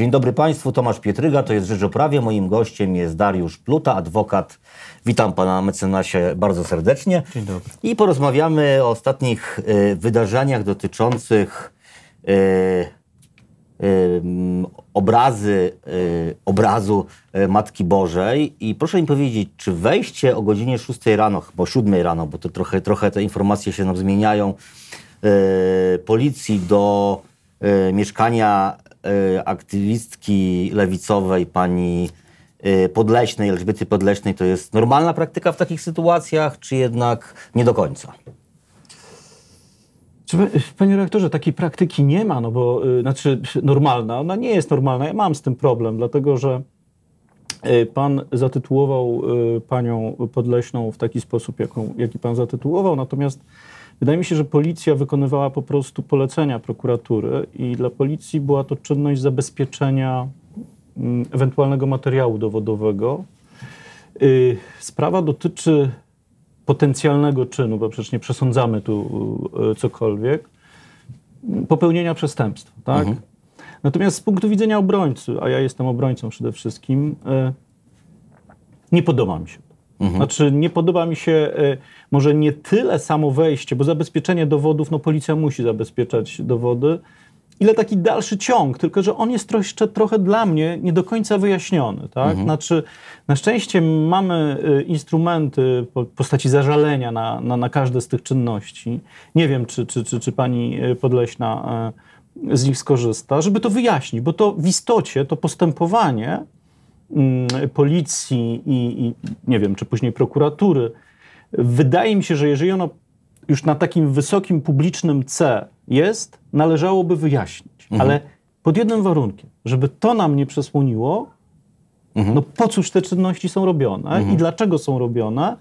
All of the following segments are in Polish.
Dzień dobry Państwu, Tomasz Pietryga, to jest Rzecz o Prawie. Moim gościem jest Dariusz Pluta, adwokat. Witam Pana mecenasie bardzo serdecznie. Dzień dobry. I porozmawiamy o ostatnich y, wydarzeniach dotyczących y, y, obrazy, y, obrazu y, Matki Bożej. I proszę mi powiedzieć, czy wejście o godzinie 6 rano, bo 7 rano, bo to trochę, trochę te informacje się nam zmieniają, y, policji do mieszkania Y, aktywistki lewicowej, pani y, Podleśnej, Elżbiety Podleśnej, to jest normalna praktyka w takich sytuacjach, czy jednak nie do końca? Panie rektorze, takiej praktyki nie ma, no bo y, znaczy normalna, ona nie jest normalna. Ja mam z tym problem, dlatego że pan zatytułował panią Podleśną w taki sposób, jaką, jaki pan zatytułował, natomiast Wydaje mi się, że policja wykonywała po prostu polecenia prokuratury i dla policji była to czynność zabezpieczenia mm, ewentualnego materiału dowodowego. Y, sprawa dotyczy potencjalnego czynu, bo przecież nie przesądzamy tu y, cokolwiek, popełnienia przestępstwa, tak? Mhm. Natomiast z punktu widzenia obrońcy, a ja jestem obrońcą przede wszystkim, y, nie podoba mi się Mhm. Znaczy, nie podoba mi się e, może nie tyle samo wejście, bo zabezpieczenie dowodów, no policja musi zabezpieczać dowody, ile taki dalszy ciąg, tylko że on jest jeszcze trochę dla mnie nie do końca wyjaśniony. Tak? Mhm. Znaczy, na szczęście mamy e, instrumenty w postaci zażalenia na, na, na każde z tych czynności. Nie wiem, czy, czy, czy, czy pani e, Podleśna z nich skorzysta, żeby to wyjaśnić, bo to w istocie to postępowanie Mm, policji i, i nie wiem, czy później prokuratury, wydaje mi się, że jeżeli ono już na takim wysokim publicznym C jest, należałoby wyjaśnić. Mhm. Ale pod jednym warunkiem, żeby to nam nie przesłoniło, mhm. no po cóż te czynności są robione mhm. i dlaczego są robione,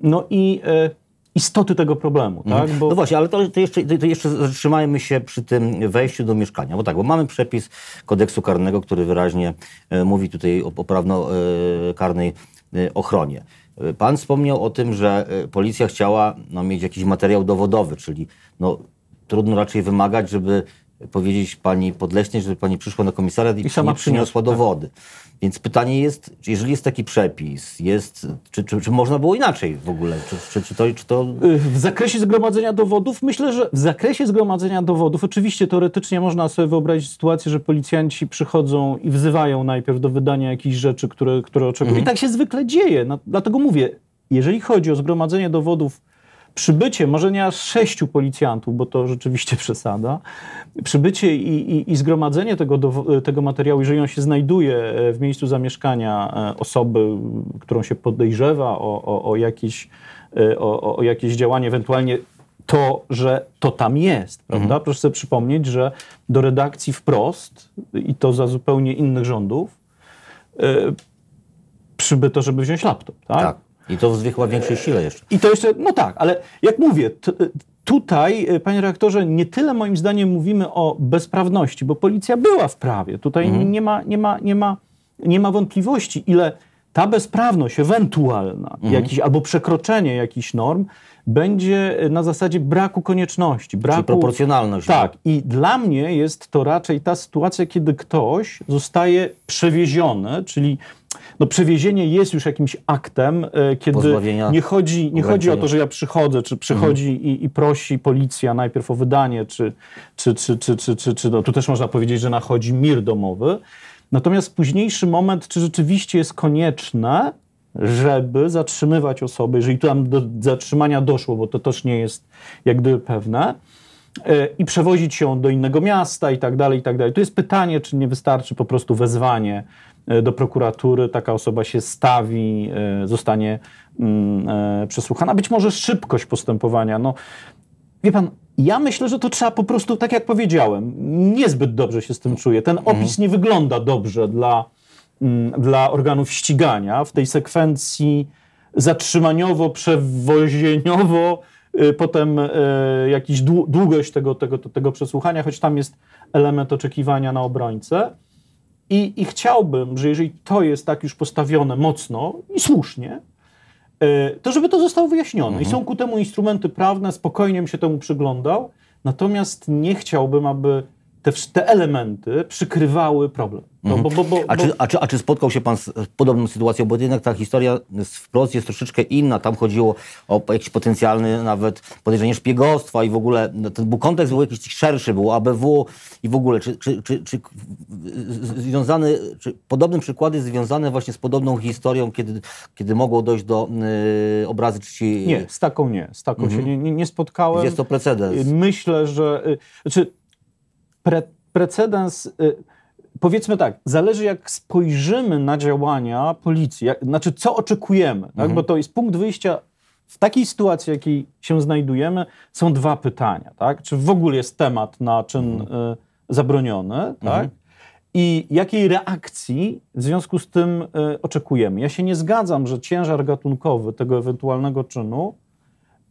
no i y, istoty tego problemu. Mhm. Tak? Bo... No właśnie, ale to, to, jeszcze, to jeszcze zatrzymajmy się przy tym wejściu do mieszkania. Bo tak, bo mamy przepis kodeksu karnego, który wyraźnie e, mówi tutaj o, o prawno-karnej e, e, ochronie. E, pan wspomniał o tym, że e, policja chciała no, mieć jakiś materiał dowodowy, czyli no, trudno raczej wymagać, żeby powiedzieć pani podleśnie, żeby pani przyszła na komisariat i, I sama przyniosła tak. dowody. Tak. Więc pytanie jest, jeżeli jest taki przepis, jest, czy, czy, czy można było inaczej w ogóle? Czy, czy, czy, to, czy to... W zakresie zgromadzenia dowodów, myślę, że w zakresie zgromadzenia dowodów, oczywiście teoretycznie można sobie wyobrazić sytuację, że policjanci przychodzą i wzywają najpierw do wydania jakichś rzeczy, które, które oczekują. Mhm. I tak się zwykle dzieje. No, dlatego mówię, jeżeli chodzi o zgromadzenie dowodów przybycie może nie aż sześciu policjantów, bo to rzeczywiście przesada, przybycie i, i, i zgromadzenie tego, do, tego materiału, jeżeli on się znajduje e, w miejscu zamieszkania e, osoby, którą się podejrzewa o, o, o, jakieś, e, o, o jakieś działanie, ewentualnie to, że to tam jest, prawda? Mhm. Proszę sobie przypomnieć, że do redakcji wprost i to za zupełnie innych rządów yy, przybyto, żeby wziąć laptop, tak? tak. I to w chyba większej sile jeszcze. I to jeszcze, no tak, ale jak mówię, tutaj, e, panie reaktorze, nie tyle moim zdaniem mówimy o bezprawności, bo policja była w prawie. Tutaj mhm. nie, ma, nie, ma, nie, ma, nie ma wątpliwości, ile ta bezprawność ewentualna, mhm. jakiś, albo przekroczenie jakichś norm, będzie y, na zasadzie braku konieczności. Braku, Czyli proporcjonalność. Tak. No. I dla mnie jest to raczej ta sytuacja, kiedy ktoś zostaje przewieziony, czyli no przewiezienie jest już jakimś aktem, y, kiedy nie chodzi, nie chodzi o to, że ja przychodzę, czy przychodzi mhm. i, i, prosi policja najpierw o wydanie, czy, czy, czy, czy, czy, czy, czy no, tu też można powiedzieć, że nachodzi mir domowy, Natomiast późniejszy moment, czy rzeczywiście jest konieczne, żeby zatrzymywać osoby, jeżeli tam do zatrzymania doszło, bo to też nie jest jak gdyby pewne, e, i przewozić ją do innego miasta i tak dalej, i tak dalej. To jest pytanie, czy nie wystarczy po prostu wezwanie e, do prokuratury, taka osoba się stawi, e, zostanie mm, przesłuchana. Być może szybkość postępowania. No, Wie pan, ja myślę, że to trzeba po prostu, tak jak powiedziałem, niezbyt dobrze się z tym czuję. Ten mhm. opis mhm. nie wygląda dobrze dla, mm, dla organów ścigania w tej sekwencji zatrzymaniowo, przewozieniowo, y, potem y, jakiś długość tego, tego, tego przesłuchania, choć tam jest element oczekiwania na obrońcę. I, I chciałbym, że jeżeli to jest tak już postawione mocno i słusznie, E, to żeby to zostało wyjaśnione. Mhm. I są ku temu instrumenty prawne, spokojnie bym się temu przyglądał, natomiast nie chciałbym, aby te, te elementy przykrywały problem. No, mhm. bo, bo, bo, a, czy, a, czy, a czy spotkał się Pan z, z podobną sytuacją? Bo jednak ta historia wprost jest troszeczkę inna. Tam chodziło o jakiś potencjalny nawet podejrzenie szpiegostwa i w ogóle no, ten był kontekst był jakiś szerszy, był ABW i w ogóle. Czy, czy, czy, czy związany, czy podobne przykłady związane właśnie z podobną historią, kiedy, kiedy mogło dojść do yy, obrazy czci? Nie, z taką nie. Z taką mhm. się nie, nie, nie spotkałem. Jest to precedens. Myślę, że... Yy, pre, precedens. Y, powiedzmy tak, zależy jak spojrzymy na działania policji, jak, znaczy co oczekujemy, tak? mhm. bo to jest punkt wyjścia w takiej sytuacji, w jakiej się znajdujemy, są dwa pytania. Tak? Czy w ogóle jest temat na czyn mhm. y, zabroniony? Tak? Mhm. I jakiej reakcji w związku z tym y, oczekujemy? Ja się nie zgadzam, że ciężar gatunkowy tego ewentualnego czynu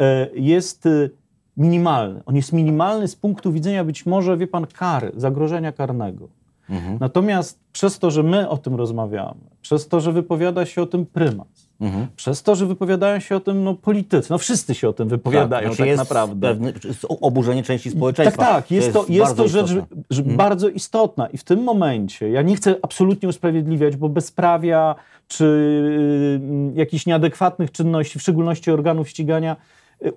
y, jest y, minimalny. On jest minimalny z punktu widzenia być może, wie pan, kary, zagrożenia karnego. Mhm. Natomiast przez to, że my o tym rozmawiamy, przez to, że wypowiada się o tym prymas, mhm. przez to, że wypowiadają się o tym no, politycy, no wszyscy się o tym wypowiadają tak, no tak naprawdę. oburzenie części tak, społeczeństwa. tak, tak, jest to, jest to, jest to rzecz istotna. Że, że mhm. bardzo istotna i w tym momencie ja nie chcę absolutnie usprawiedliwiać, bo bezprawia czy y, jakichś nieadekwatnych czynności, w szczególności organów ścigania,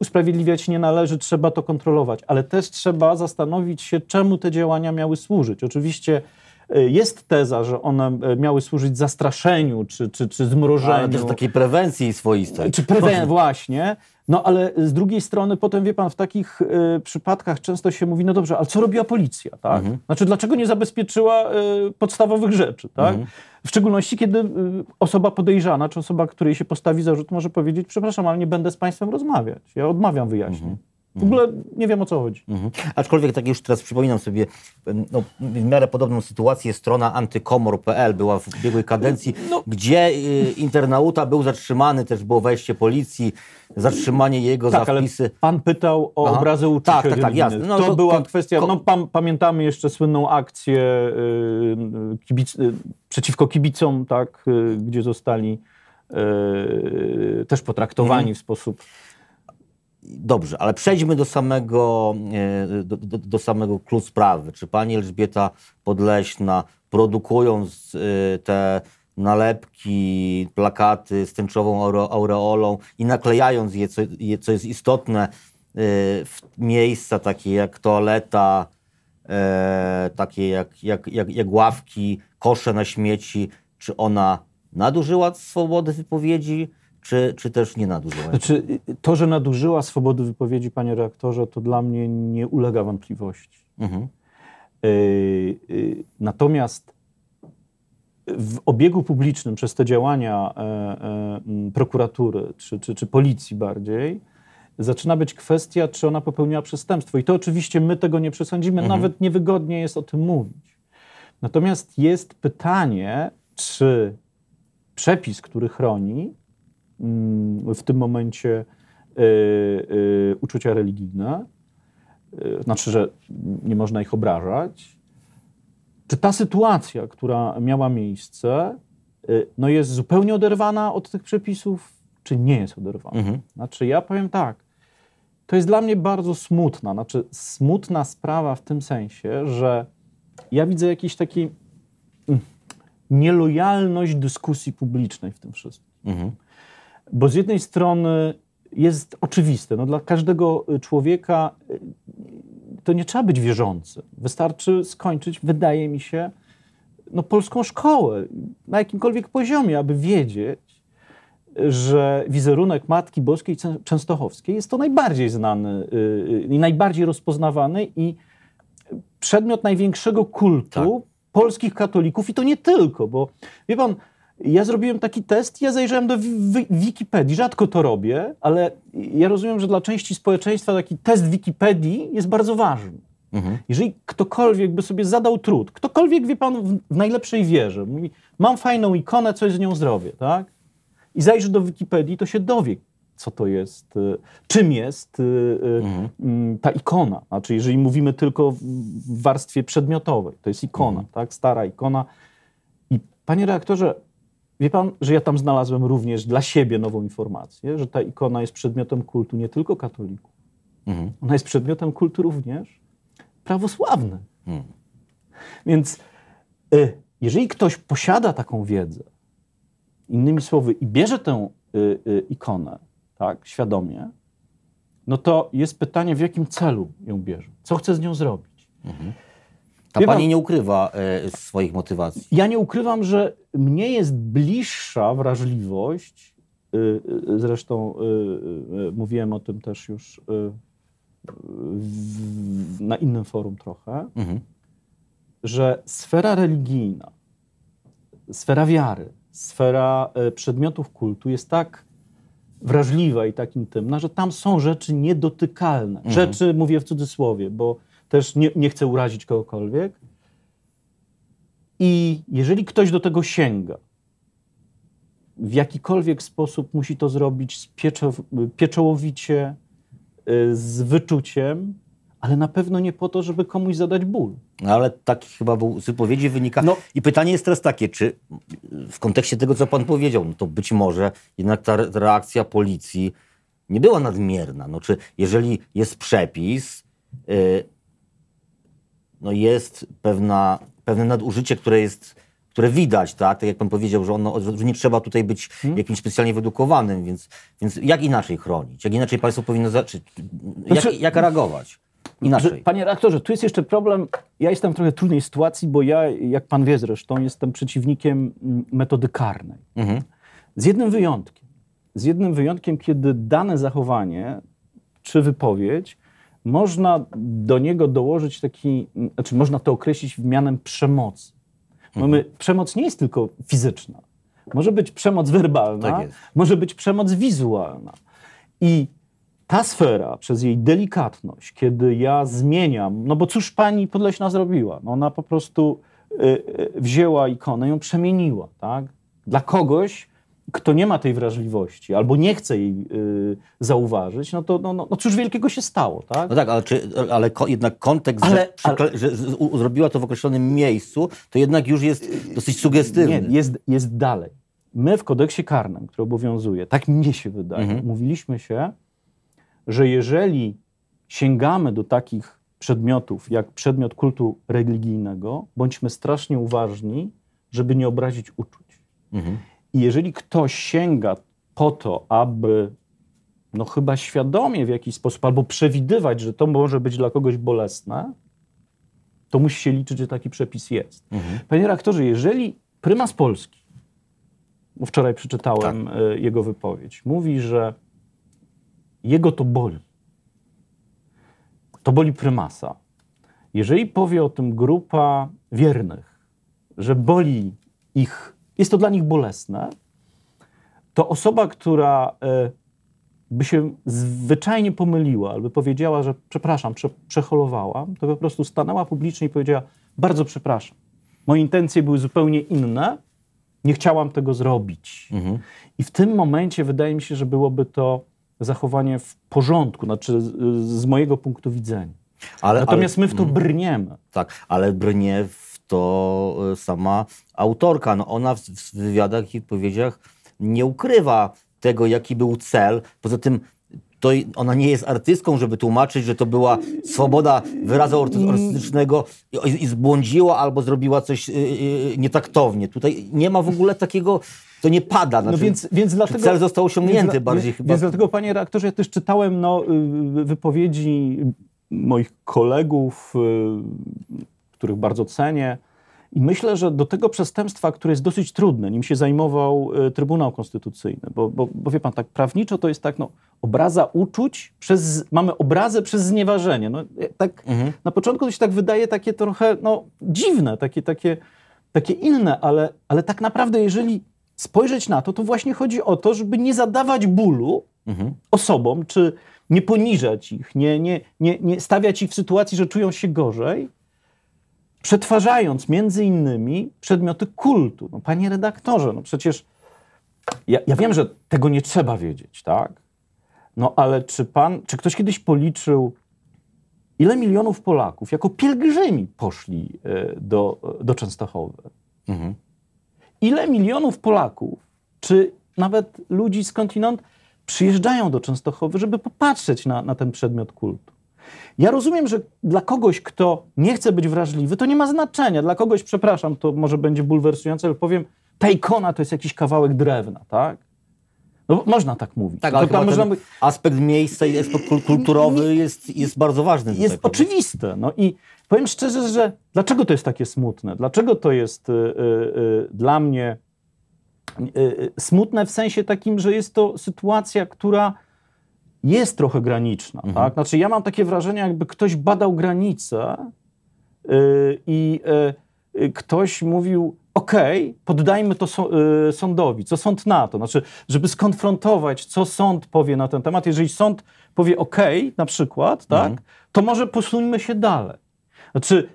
usprawiedliwiać nie należy, trzeba to kontrolować, ale też trzeba zastanowić się, czemu te działania miały służyć. Oczywiście e, jest teza, że one e, miały służyć zastraszeniu czy, czy, czy zmrożeniu. Ale też takiej prewencji swoistej. Czy prewen- właśnie. No ale z drugiej strony potem, wie pan, w takich y, przypadkach często się mówi, no dobrze, ale co robiła policja, tak? Mhm. Znaczy, dlaczego nie zabezpieczyła y, podstawowych rzeczy, tak? Mhm. W szczególności, kiedy y, osoba podejrzana, czy osoba, której się postawi zarzut, może powiedzieć, przepraszam, ale nie będę z państwem rozmawiać, ja odmawiam wyjaśnień. Mhm. W ogóle nie wiem o co chodzi. Mhm. Aczkolwiek tak już teraz przypominam sobie, no, w miarę podobną sytuację strona antykomor.pl była w ubiegłej kadencji, no. gdzie y, internauta był zatrzymany, też było wejście policji, zatrzymanie jego tak, Ale pan pytał o Aha. obrazy uczniów. Tak, tak, tak jasne. No, to, to no, była tak. kwestia, no pam, pamiętamy jeszcze słynną akcję y, kibic, y, przeciwko kibicom, tak, y, gdzie zostali y, też potraktowani mhm. w sposób Dobrze, ale przejdźmy do samego, e, do, do, do samego klucz sprawy. Czy pani Elżbieta Podleśna, produkując e, te nalepki, plakaty z tęczową aureolą i naklejając je, co, je, co jest istotne, e, w miejsca takie jak toaleta, takie jak, jak, jak, jak ławki, kosze na śmieci, czy ona nadużyła swobody wypowiedzi? czy, czy też nie nadużyła? Znaczy, to, że nadużyła swobody wypowiedzi, panie reaktorze, to dla mnie nie ulega wątpliwości. Mhm. Y, y, natomiast w obiegu publicznym przez te działania e, e, prokuratury czy, czy, czy policji bardziej, zaczyna być kwestia, czy ona popełniła przestępstwo. I to oczywiście my tego nie przesądzimy, mhm. nawet niewygodnie jest o tym mówić. Natomiast jest pytanie, czy przepis, który chroni, w tym momencie e, e, uczucia religijne, e, znaczy, że nie można ich obrażać. Czy ta sytuacja, która miała miejsce, no jest zupełnie oderwana od tych przepisów, czy nie jest oderwana? Mhm. Znaczy, ja powiem tak, to jest dla mnie bardzo smutna, znaczy smutna sprawa w tym sensie, że ja widzę jakiś taki mm, nielojalność dyskusji publicznej w tym wszystkim. Mhm. Bo z jednej strony jest oczywiste, no dla każdego człowieka y, to nie trzeba być wierzący. Wystarczy skończyć, wydaje mi się, no, polską szkołę na jakimkolwiek poziomie, aby wiedzieć, że wizerunek Matki Boskiej Częstochowskiej jest to najbardziej znany y, y, i najbardziej rozpoznawany i przedmiot największego kultu tak. polskich katolików i to nie tylko, bo wie pan, ja zrobiłem taki test, ja zajrzałem do Wikipedii, rzadko to robię, ale ja rozumiem, że dla części społeczeństwa taki test Wikipedii jest bardzo ważny. Mhm. Jeżeli ktokolwiek by sobie zadał trud, ktokolwiek, wie pan, w, w najlepszej wierze, mówi, mam fajną ikonę, coś z nią zrobię, tak? I zajrzy do Wikipedii, to się dowie, co to jest, y, czym jest y, y, mhm. Mm, ta ikona. Znaczy, jeżeli mówimy tylko w warstwie przedmiotowej, to jest ikona, mhm. tak? Stara ikona. I panie reaktorze, Wie pan, że ja tam znalazłem również dla siebie nową informację, że ta ikona jest przedmiotem kultu nie tylko katolików. Mhm. Ona jest przedmiotem kultu również prawosławny. Mhm. Więc y, jeżeli ktoś posiada taką wiedzę, innymi słowy, i bierze tę y, y, ikonę tak, świadomie, no to jest pytanie, w jakim celu ją bierze, co chce z nią zrobić. Mhm. Ta Wie pani nie ukrywa e, swoich motywacji. Ja nie ukrywam, że mnie jest bliższa wrażliwość. Y, y, zresztą mówiłem o tym też już w, na innym forum trochę, mhm. że sfera religijna, sfera wiary, sfera przedmiotów kultu jest tak wrażliwa i tak intymna, że tam są rzeczy niedotykalne. Mhm. Rzeczy, mówię w cudzysłowie, bo też nie, nie chcę urazić kogokolwiek. I jeżeli ktoś do tego sięga, w jakikolwiek sposób musi to zrobić pieczo, pieczołowicie, y, z wyczuciem, ale na pewno nie po to, żeby komuś zadać ból. No ale tak chyba z wypowiedzi wynika. No. I pytanie jest teraz takie, czy w kontekście tego, co pan powiedział, no to być może jednak ta reakcja policji nie była nadmierna. No, czy jeżeli jest przepis, yy, no jest pewna, pewne nadużycie, które jest które widać, tak? Tak jak pan powiedział, że, ono, że nie trzeba tutaj być hmm? jakimś specjalnie wyedukowanym, więc, więc jak inaczej chronić? Jak inaczej państwo powinno zacząć? Jak, znaczy- jak reagować? Znaczy, inaczej. Panie reaktorze, tu jest jeszcze problem. Ja jestem w trochę trudnej sytuacji, bo ja, jak pan wie zresztą, jestem przeciwnikiem mm, metody karnej. Mhm. Z jednym wyjątkiem. Z jednym wyjątkiem, kiedy dane zachowanie czy wypowiedź można do niego dołożyć taki, znaczy można to określić mianem przemocy. Mamy, mhm. Przemoc nie jest tylko fizyczna. Może być przemoc werbalna, tak może być przemoc wizualna. I ta sfera, przez jej delikatność, kiedy ja zmieniam, no bo cóż pani Podleśna zrobiła? No ona po prostu y, y, wzięła ikonę, ją przemieniła, tak? Dla kogoś kto nie ma tej wrażliwości albo nie chce jej y, zauważyć, no to no, no, no cóż wielkiego się stało, tak? No tak, ale, czy, ale ko, jednak kontekst, ale, że, ale, że, u, zrobiła to w określonym miejscu, to jednak już jest dosyć sugestywny. Nie, jest, jest dalej. My w kodeksie karnym, który obowiązuje, tak mnie się wydaje, mhm. mówiliśmy się, że jeżeli sięgamy do takich przedmiotów jak przedmiot kultu religijnego, bądźmy strasznie uważni, żeby nie obrazić uczuć. Mhm. I jeżeli ktoś sięga po to, aby no chyba świadomie w jakiś sposób, albo przewidywać, że to może być dla kogoś bolesne, to musi się liczyć, że taki przepis jest. Mhm. Panie rektorze, jeżeli prymas Polski, bo wczoraj przeczytałem tak. E, jego wypowiedź, mówi, że jego to boli, to boli prymasa. Jeżeli powie o tym grupa wiernych, że boli ich jest to dla nich bolesne, to osoba, która e, by się zwyczajnie pomyliła albo powiedziała, że przepraszam, przeholowałam, to po prostu stanęła publicznie i powiedziała: Bardzo przepraszam. Moje intencje były zupełnie inne, nie chciałam tego zrobić. Mhm. I w tym momencie wydaje mi się, że byłoby to zachowanie w porządku, znaczy z, z mojego punktu widzenia. Ale, Natomiast ale, my w to mm. brniemy. Tak, ale brnie w to e, sama autorka. No ona w, wywiadach i wypowiedziach nie ukrywa tego, jaki był cel. Poza tym to ona nie jest artystką, żeby tłumaczyć, że to była swoboda wyrazu mm. artystycznego i, i zbłądziła albo zrobiła coś yy, nietaktownie. Tutaj nie ma w ogóle takiego to nie pada. No znaczy, no więc, więc dlatego, cel został osiągnięty więc, bardziej więc, chyba. Więc dlatego, panie reaktorze, ja też czytałem no, y, y, wypowiedzi moich kolegów, y, których bardzo cenię. I myślę, że do tego przestępstwa, które jest dosyć trudne, nim się zajmował y, Trybunał Konstytucyjny, bo, bo, bo wie pan, tak prawniczo to jest tak, no, obraza uczuć, przez, mamy obrazę przez znieważenie. No, e, tak, mhm. Na początku to się tak wydaje takie trochę no, dziwne, takie, takie, takie inne, ale, ale tak naprawdę jeżeli spojrzeć na to, to właśnie chodzi o to, żeby nie zadawać bólu mhm. osobom, czy nie poniżać ich, nie, nie, nie, nie stawiać ich w sytuacji, że czują się gorzej, przetwarzając między innymi przedmioty kultu. No, panie redaktorze, no przecież ja, ja wiem, że tego nie trzeba wiedzieć, tak? No ale czy pan, czy ktoś kiedyś policzył, ile milionów Polaków jako pielgrzymi poszli e, do, do Częstochowy? Mhm. Ile milionów Polaków, czy nawet ludzi skądinąd, przyjeżdżają do Częstochowy, żeby popatrzeć na, na ten przedmiot kultu? Ja rozumiem, że dla kogoś, kto nie chce być wrażliwy, to nie ma znaczenia. Dla kogoś, przepraszam, to może będzie bulwersujące, ale powiem, ta ikona to jest jakiś kawałek drewna, tak? No, można tak mówić. Tak, no ale tam można... aspekt miejsca i aspekt kulturowy jest, jest bardzo ważny. Jest tutaj, oczywiste. No i powiem szczerze, że dlaczego to jest takie smutne? Dlaczego to jest y, y, y dla mnie y, y, smutne w sensie takim, że jest to sytuacja, która jest trochę graniczna. Mhm. Tak? Znaczy, ja mam takie wrażenie, jakby ktoś badał granice y, i y, y, ktoś mówił, OK, okay, poddajmy to so, sądowi, co sąd na to, znaczy, żeby skonfrontować, co sąd powie na ten temat. Jeżeli sąd powie OK, okay, na przykład, tak, mhm. to może posuńmy się dalej. Znaczy,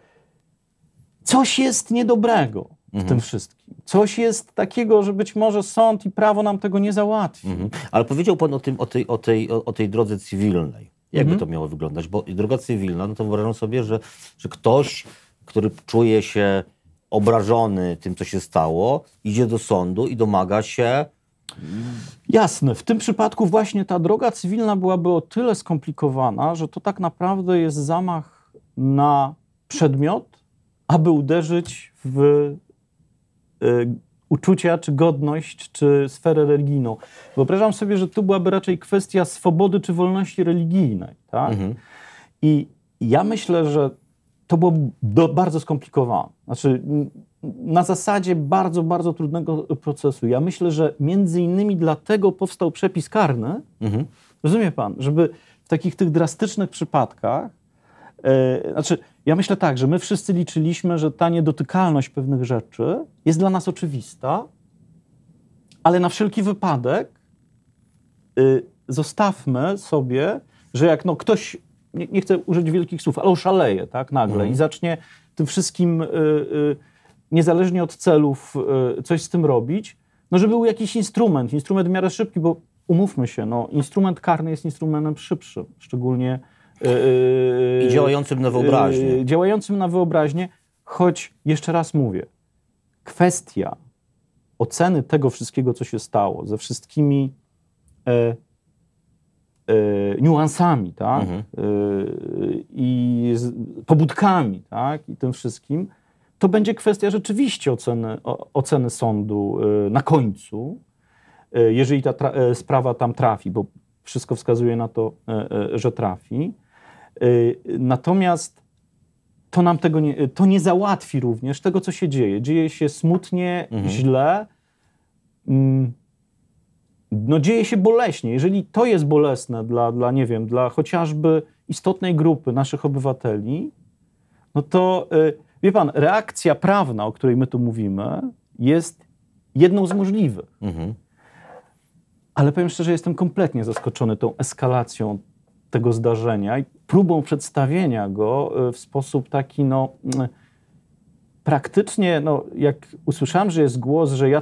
coś jest niedobrego w mhm. tym wszystkim. Coś jest takiego, że być może sąd i prawo nam tego nie załatwi. Mhm. Ale powiedział Pan o, tym, o, tej, o, tej, o tej drodze cywilnej. Jakby mhm. to miało wyglądać? Bo droga cywilna, no to wyobrażam sobie, że, że ktoś, który czuje się obrażony tym, co się stało, idzie do sądu i domaga się Jasne, w tym przypadku właśnie ta droga cywilna byłaby o tyle skomplikowana, że to tak naprawdę jest zamach na przedmiot, aby uderzyć w Y, uczucia, czy godność, czy sferę religijną. Wyobrażam sobie, że tu byłaby raczej kwestia swobody czy wolności religijnej. Tak? Mhm. I ja myślę, że to było do, bardzo skomplikowane. Znaczy, na zasadzie bardzo, bardzo trudnego procesu. Ja myślę, że między innymi dlatego powstał przepis karny, mhm. rozumie pan, żeby w takich tych drastycznych przypadkach, yy, znaczy ja myślę tak, że my wszyscy liczyliśmy, że ta niedotykalność pewnych rzeczy jest dla nas oczywista, ale na wszelki wypadek y, zostawmy sobie, że jak no ktoś, nie, nie, chcę użyć wielkich słów, ale oszaleje tak, nagle mhm. i zacznie tym wszystkim, y, y, niezależnie od celów, y, coś z tym robić, no żeby był jakiś instrument, instrument w miarę szybki, bo umówmy się, no, instrument karny jest instrumentem szybszym, szczególnie E, e, I działającym na wyobraźnię. E, działającym na wyobraźnię, choć jeszcze raz mówię, kwestia oceny tego wszystkiego, co się stało, ze wszystkimi e, e, niuansami, tak? Mhm. E, I z, pobudkami, tak? I tym wszystkim, to będzie kwestia rzeczywiście oceny, o, oceny sądu na końcu, jeżeli ta tra- sprawa tam trafi, bo wszystko wskazuje na to, że trafi. Y, natomiast to nam tego nie, to nie załatwi również tego, co się dzieje. Dzieje się smutnie, mhm. źle. Mm, no dzieje się boleśnie. Jeżeli to jest bolesne dla, dla, nie wiem, dla chociażby istotnej grupy naszych obywateli, no to, y, wie pan, reakcja prawna, o której my tu mówimy, jest jedną z możliwych. Mhm. Ale powiem szczerze, jestem kompletnie zaskoczony tą eskalacją tego zdarzenia i próbą przedstawienia go e, w sposób taki, no, mm, praktycznie, no, jak usłyszałem, że jest głos, że ja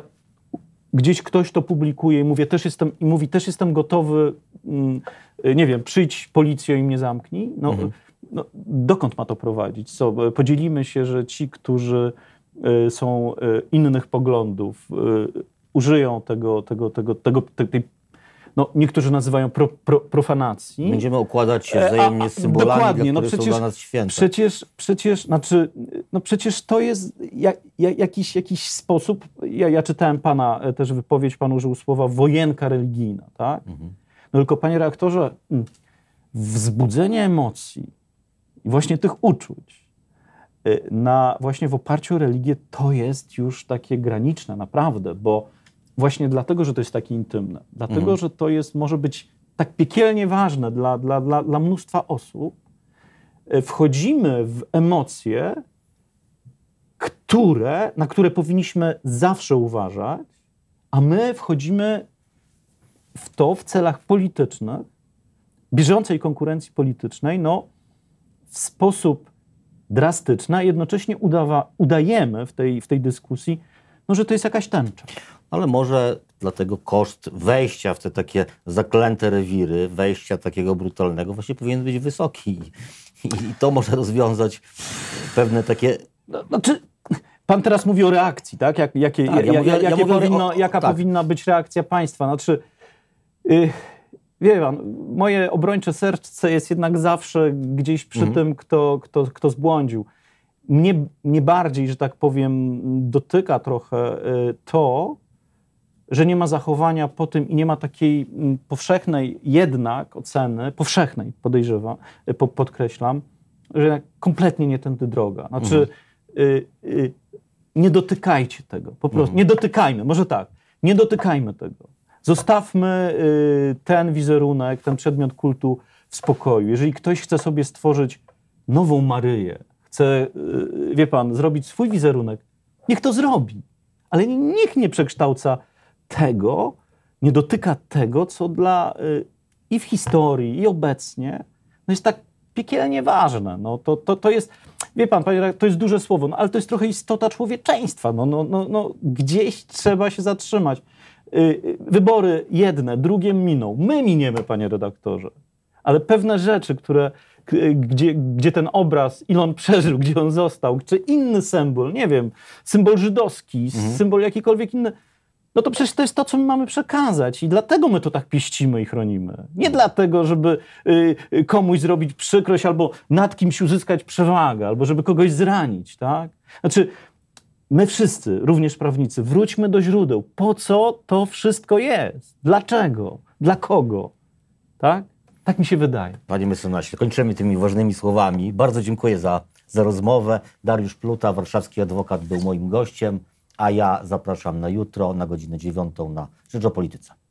gdzieś ktoś to publikuje i, mówię, też jestem, i mówi, też jestem gotowy, mm, e, nie wiem, przyjdź policją i mnie zamknij, no, mhm. no, dokąd ma to prowadzić? Co, e, podzielimy się, że ci, którzy są innych poglądów, użyją tego, tego, tego, tego, tej no, niektórzy nazywają pro, pro, profanacji. Będziemy układać się e, wzajemnie a, a, symbolami, no przecież, dla nas święte. Przecież, przecież, znaczy, no przecież to jest ja, ja, jakiś, jakiś sposób, ja, ja czytałem pana e, też wypowiedź, pan użył słowa wojenka religijna, tak? Mhm. No tylko panie reaktorze, mm, wzbudzenie emocji i właśnie tych uczuć e, na, właśnie w oparciu o religię to jest już takie graniczne naprawdę, bo właśnie dlatego, że to jest takie intymne, dlatego, mhm. że to jest, może być tak piekielnie ważne dla, dla, dla, dla mnóstwa osób, e, wchodzimy w emocje, które, na które powinniśmy zawsze uważać, a my wchodzimy w to w celach politycznych, bieżącej konkurencji politycznej, no w sposób drastyczny, a jednocześnie udawa, udajemy w tej, w tej dyskusji, no, że to jest jakaś tęcza ale może dlatego koszt wejścia w te takie zaklęte rewiry, wejścia takiego brutalnego właśnie powinien być wysoki. I, to może rozwiązać pewne takie... No, znaczy, pan teraz mówi o reakcji, tak? Jak, jakie, tak, ja, ja, jakie powinno, o, jaka tak. powinna być reakcja państwa? Znaczy... Yy... Wie pan, moje obrończe serce jest jednak zawsze gdzieś przy mhm. tym, kto, kto, kto zbłądził. Mnie, mnie bardziej, że tak powiem, dotyka trochę y, to, że nie ma zachowania po tym i nie ma takiej mm, powszechnej jednak oceny, powszechnej podejrzewam, y, podkreślam, że kompletnie nie tędy droga. Znaczy, mhm. y, y, nie dotykajcie tego, po prostu. Mhm. Nie dotykajmy, może tak, nie dotykajmy tego. Zostawmy y, ten wizerunek, ten przedmiot kultu w spokoju. Jeżeli ktoś chce sobie stworzyć nową Maryję, chce, y, y, wie pan, zrobić swój wizerunek, niech to zrobi. Ale niech nie przekształca tego, nie dotyka tego, co dla y, i w historii, i obecnie no jest tak piekielnie ważne. No to, to, to jest, wie pan, panie, to jest duże słowo, no, ale to jest trochę istota człowieczeństwa. No, no, no, no, gdzieś trzeba się zatrzymać. Y, y, wybory jedne, drugie miną. My miniemy, panie redaktorze. Ale pewne rzeczy, które, gdzie, gdzie ten obraz, ile on przeżył, gdzie on został, czy inny symbol, nie wiem, symbol żydowski, mhm. symbol jakikolwiek inny, no to przecież to jest to, co my mamy przekazać i dlatego my to tak piścimy i chronimy. Nie dlatego, żeby y, y, komuś zrobić przykrość albo nad kimś uzyskać przewagę, albo żeby kogoś zranić, tak? Znaczy, my wszyscy, również prawnicy, wróćmy do źródeł. Po co to wszystko jest? Dlaczego? Dla kogo? Tak? Tak mi się wydaje. Panie mecenasie, kończymy tymi ważnymi słowami. Bardzo dziękuję za, za rozmowę. Dariusz Pluta, warszawski adwokat, był moim gościem a ja zapraszam na jutro na godzinę 9 na Rzecz o Polityce.